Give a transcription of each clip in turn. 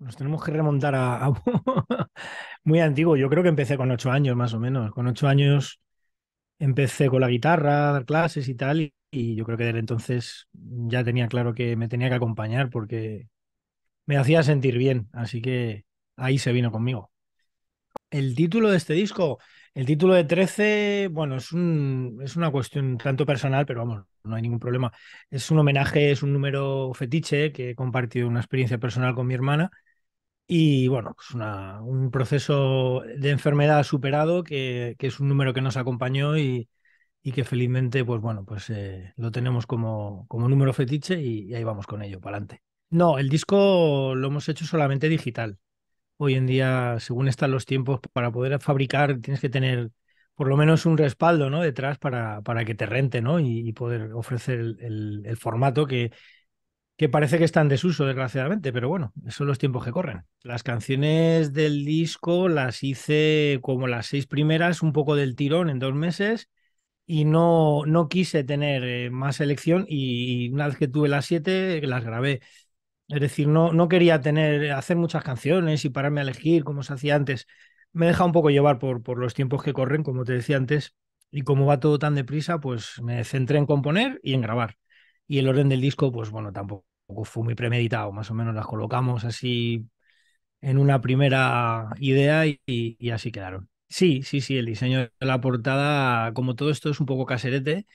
Nos tenemos que remontar a, muy antiguo. Yo creo que empecé con ocho años, más o menos. Con ocho años empecé con la guitarra, dar clases y tal. Y, yo creo que desde entonces ya tenía claro que me tenía que acompañar porque me hacía sentir bien. Así que ahí se vino conmigo. El título de este disco, el título de 13, bueno, es, un, es una cuestión tanto personal, pero vamos, no hay ningún problema. Es un homenaje, es un número fetiche que he compartido una experiencia personal con mi hermana y bueno, pues un proceso de enfermedad superado que, es un número que nos acompañó y, y que felizmente, pues bueno, pues eh, lo tenemos como, como número fetiche y, ahí vamos con ello, para adelante. No, el disco lo hemos hecho solamente digital. Hoy en día, según están los tiempos, para poder fabricar tienes que tener por lo menos un respaldo ¿no? detrás para, para que te rente ¿no? y, poder ofrecer el formato que, que parece que está en desuso, desgraciadamente, pero bueno, son los tiempos que corren. Las canciones del disco las hice como las seis primeras, un poco del tirón en dos meses, y no, no quise tener eh, más elección y una vez que tuve las siete, las grabé. Es decir, no, no quería tener, hacer muchas canciones y pararme a elegir como se hacía antes. Me deja un poco llevar por, por los tiempos que corren, como te decía antes, y como va todo tan deprisa, pues me centré en componer y en grabar. Y el orden del disco, pues bueno, tampoco fue muy premeditado, más o menos las colocamos así en una primera idea y, así quedaron. Sí, sí, sí, el diseño de la portada, como todo esto es un poco caserete,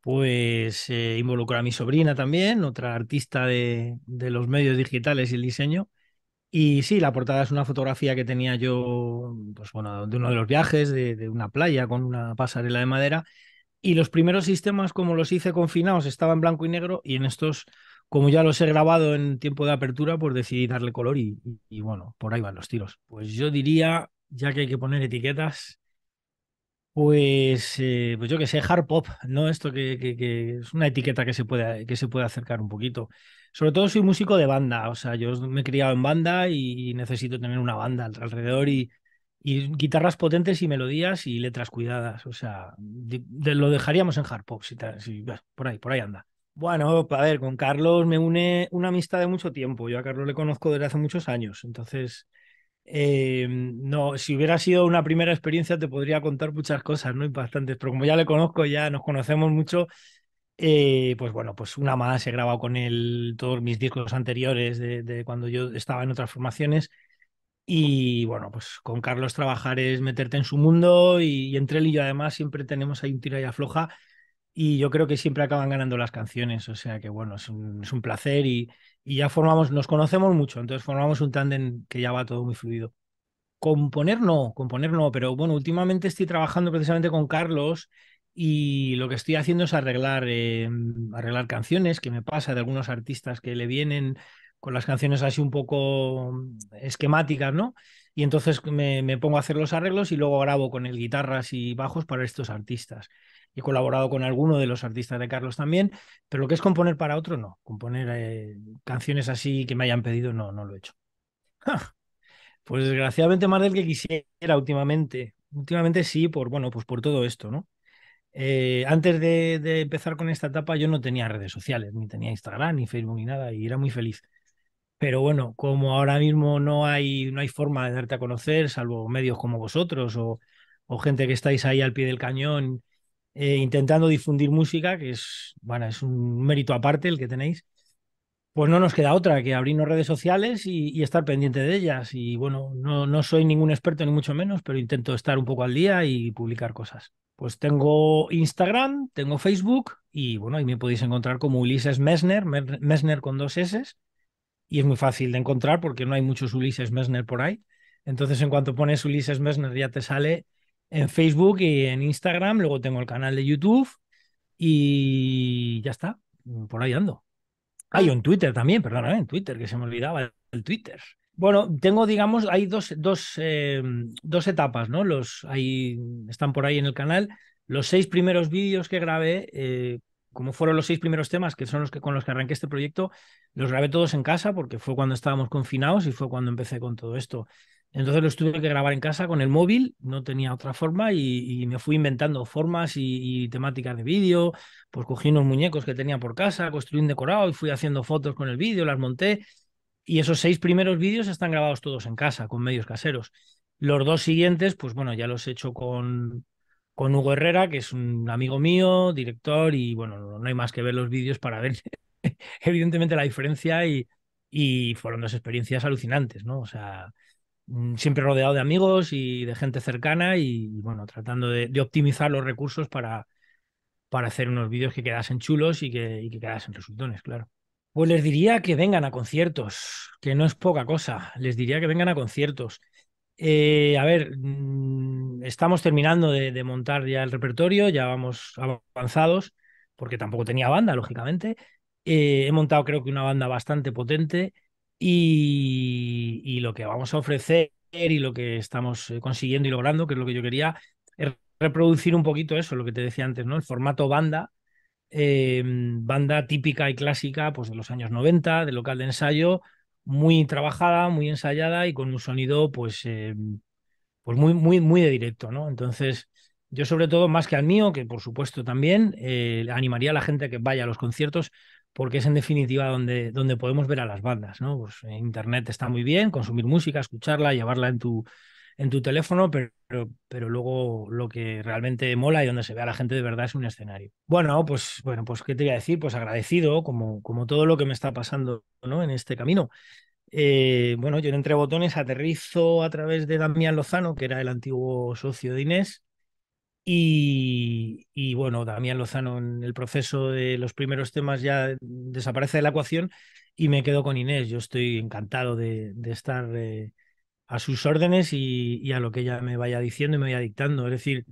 pues eh, involucró a mi sobrina también, otra artista de, los medios digitales y el diseño. Y sí, la portada es una fotografía que tenía yo, pues bueno, de uno de los viajes, de, de una playa con una pasarela de madera. Y los primeros sistemas, como los hice confinados, estaban en blanco y negro y en estos como ya los he grabado en tiempo de apertura, pues decidí darle color y, bueno, por ahí van los tiros. Pues yo diría, ya que hay que poner etiquetas, pues, eh, pues yo que sé, hard pop, ¿no? Esto que, es una etiqueta que se, puede, que se puede acercar un poquito. Sobre todo soy músico de banda, o sea, yo me he criado en banda y necesito tener una banda alrededor y, guitarras potentes y melodías y letras cuidadas, o sea, lo dejaríamos en hard pop, por ahí, por ahí anda. Bueno, a ver, con Carlos me une una amistad de mucho tiempo. Yo a Carlos le conozco desde hace muchos años. Entonces, eh, no, si hubiera sido una primera experiencia te podría contar muchas cosas, ¿no? bastantes, Pero como ya le conozco, ya nos conocemos mucho, eh, pues bueno, pues una más. He grabado con él todos mis discos anteriores de, cuando yo estaba en otras formaciones. Y bueno, pues con Carlos trabajar es meterte en su mundo y, entre él y yo además siempre tenemos ahí un tira y afloja y yo creo que siempre acaban ganando las canciones, o sea que bueno, es un, placer y, ya formamos, nos conocemos mucho, entonces formamos un tándem que ya va todo muy fluido. Componer no, componer no, pero bueno, últimamente estoy trabajando precisamente con Carlos y lo que estoy haciendo es arreglar, eh, arreglar canciones que me pasa de algunos artistas que le vienen con las canciones así un poco mm, esquemáticas, ¿no? Y entonces me, me pongo a hacer los arreglos y luego grabo con el guitarras y bajos para estos artistas y he colaborado con alguno de los artistas de Carlos también, pero lo que es componer para otro, no. Componer eh, canciones así que me hayan pedido, no, no lo he hecho. Pues desgraciadamente más del que quisiera últimamente. Últimamente sí, por bueno, pues por todo esto, ¿no? Eh, antes de, empezar con esta etapa, yo no tenía redes sociales, ni tenía Instagram, ni Facebook, ni nada, y era muy feliz. Pero bueno, como ahora mismo no hay, no hay forma de darte a conocer, salvo medios como vosotros o, o gente que estáis ahí al pie del cañón eh, intentando difundir música, que es, bueno, es un mérito aparte el que tenéis, pues no nos queda otra que abrirnos redes sociales y, estar pendiente de ellas. Y bueno, no, no, soy ningún experto ni mucho menos, pero intento estar un poco al día y publicar cosas. Pues tengo Instagram, tengo Facebook y bueno, ahí me podéis encontrar como Ulises Messner, Messner con dos S. Y es muy fácil de encontrar porque no hay muchos Ulises Messner por ahí. Entonces, en cuanto pones Ulises Messner, ya te sale en Facebook y en Instagram, luego tengo el canal de YouTube y ya está, por ahí ando. Hay ah, y en Twitter también, perdón, en Twitter, que se me olvidaba el Twitter. Bueno, tengo, digamos, hay dos, dos, em, dos etapas, ¿no? Los, ahí, están por ahí en el canal. Los seis primeros vídeos que grabé, eh, como fueron los seis primeros temas, que son los que con los que arranqué este proyecto, los grabé todos en casa porque fue cuando estábamos confinados y fue cuando empecé con todo esto. Entonces lo tuve que grabar en casa con el móvil, no tenía otra forma y, me fui inventando formas y, temáticas de vídeo, pues cogí unos muñecos que tenía por casa, construí un decorado y fui haciendo fotos con el vídeo, las monté y esos seis primeros vídeos están grabados todos en casa con medios caseros. Los dos siguientes, pues bueno, ya los he hecho con, con Hugo Herrera, que es un amigo mío, director y bueno, no hay más que ver los vídeos para ver evidentemente la diferencia y, y fueron dos experiencias alucinantes, ¿no? O sea... Mm, siempre rodeado de amigos y de gente cercana y, bueno, tratando de, optimizar los recursos para, para hacer unos vídeos que quedasen chulos y que, quedasen resultones, claro. Pues les diría que vengan a conciertos, que no es poca cosa, les diría que vengan a conciertos. Eh, a ver, mm, estamos terminando de, montar ya el repertorio, ya vamos avanzados, porque tampoco tenía banda, lógicamente. Eh, he montado creo que una banda bastante potente y, lo que vamos a ofrecer y lo que estamos eh, consiguiendo y logrando, que es lo que yo quería, es reproducir un poquito eso, lo que te decía antes, ¿no? El formato banda, em, banda típica y clásica, pues de los años 90, de local de ensayo, muy trabajada, muy ensayada y con un sonido, pues, em, pues muy, muy, muy de directo, ¿no? Entonces, yo sobre todo, más que al mío, que por supuesto también, eh, animaría a la gente a que vaya a los conciertos, porque es en definitiva donde, donde podemos ver a las bandas, ¿no? Pues eh, Internet está muy bien, consumir música, escucharla, llevarla en tu, en tu teléfono, pero, pero, luego lo que realmente mola y donde se ve a la gente de verdad es un escenario. Bueno, pues, bueno, pues ¿qué te voy a decir? Pues agradecido, como, como todo lo que me está pasando ¿no? en este camino. Eh, bueno, yo en Entre Botones aterrizo a través de Damián Lozano, que era el antiguo socio de Inés, y, bueno, Damián Lozano en el proceso de los primeros temas ya desaparece de la ecuación y me quedo con Inés. Yo estoy encantado de, estar eh, a sus órdenes y, a lo que ella me vaya diciendo y me vaya dictando. Es decir,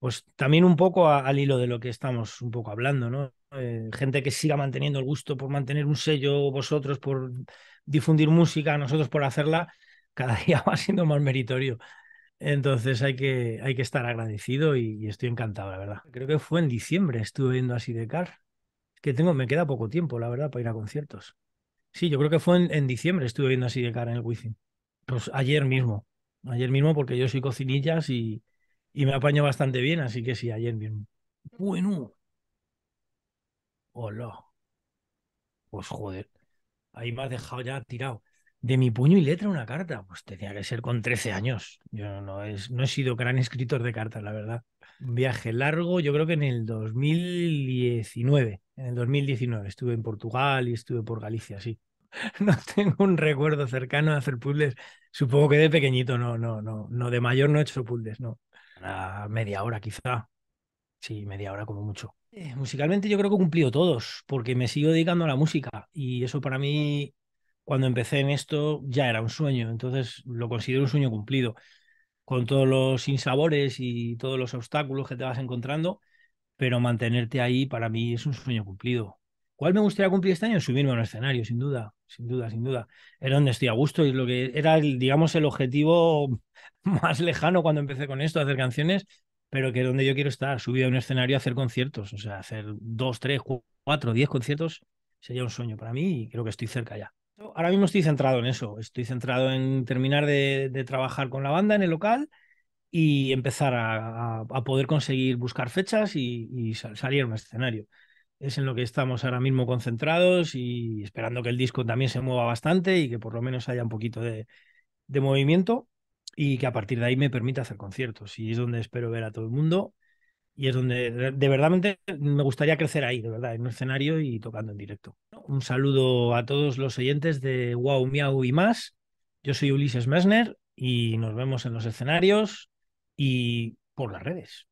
pues también un poco al hilo de lo que estamos un poco hablando, ¿no? Eh, gente que siga manteniendo el gusto por mantener un sello, vosotros por difundir música, nosotros por hacerla, cada día va siendo más meritorio. Entonces hay que, hay que estar agradecido y, estoy encantado, la verdad. Creo que fue en diciembre, estuve viendo a de Es que tengo, me queda poco tiempo, la verdad, para ir a conciertos. Sí, yo creo que fue en, diciembre, estuve viendo así de car en el Wisin. Pues ayer mismo. Ayer mismo, porque yo soy cocinillas y, y me apaño bastante bien, así que sí, ayer mismo. Bueno. Hola. Pues joder. Ahí me has dejado ya tirado de mi puño y letra una carta. Pues tenía que ser con 13 años. Yo no, es, no he sido gran escritor de cartas, la verdad. Un viaje largo, yo creo que en el 2019. En el 2019 estuve en Portugal y estuve por Galicia, sí. No tengo un recuerdo cercano a hacer puzzles. Supongo que de pequeñito, no, no, no, no. De mayor no he hecho puzzles, no. A media hora quizá. Sí, media hora como mucho. Eh, musicalmente yo creo que he cumplido todos, porque me sigo dedicando a la música y eso para mí cuando empecé en esto ya era un sueño, entonces lo considero un sueño cumplido, con todos los insabores y todos los obstáculos que te vas encontrando, pero mantenerte ahí para mí es un sueño cumplido. ¿Cuál me gustaría cumplir este año? Subirme a un escenario, sin duda, sin duda, sin duda. Era donde estoy a gusto y lo que era, digamos, el objetivo más lejano cuando empecé con esto, hacer canciones, pero que donde yo quiero estar, subir a un escenario hacer conciertos, o sea, hacer dos, tres, cuatro, diez conciertos sería un sueño para mí y creo que estoy cerca ya. Ahora mismo estoy centrado en eso, estoy centrado en terminar de, trabajar con la banda en el local y empezar a, poder conseguir buscar fechas y, salir a un escenario. Es en lo que estamos ahora mismo concentrados y esperando que el disco también se mueva bastante y que por lo menos haya un poquito de movimiento y que a partir de ahí me permita hacer conciertos. Y es donde espero ver a todo el mundo y es donde de verdad me gustaría crecer ahí, verdad, en un escenario y tocando en directo. Un saludo a todos los oyentes de Wow, Miau y más. Yo soy Ulises Messner y nos vemos en los escenarios y por las redes.